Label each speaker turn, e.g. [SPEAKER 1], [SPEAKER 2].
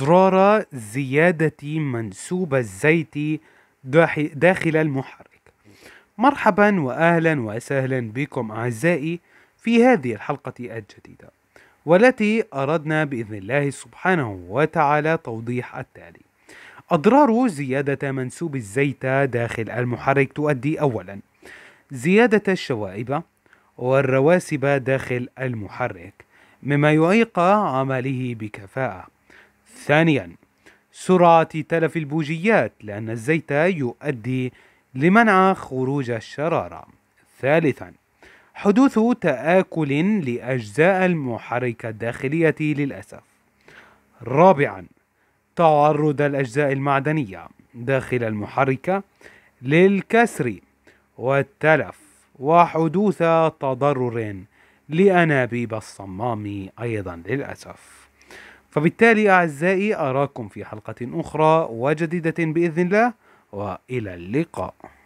[SPEAKER 1] اضرار زيادة منسوب الزيت داخل المحرك مرحبا وأهلا وسهلا بكم أعزائي في هذه الحلقة الجديدة والتي أردنا بإذن الله سبحانه وتعالى توضيح التالي أضرار زيادة منسوب الزيت داخل المحرك تؤدي أولا زيادة الشوائب والرواسب داخل المحرك مما يعيق عمله بكفاءة ثانيا سرعة تلف البوجيات لأن الزيت يؤدي لمنع خروج الشرارة ثالثا حدوث تآكل لأجزاء المحرك الداخلية للأسف رابعا تعرض الأجزاء المعدنية داخل المحرك للكسر والتلف وحدوث تضرر لأنابيب الصمام أيضا للأسف فبالتالي أعزائي أراكم في حلقة أخرى وجديدة بإذن الله وإلى اللقاء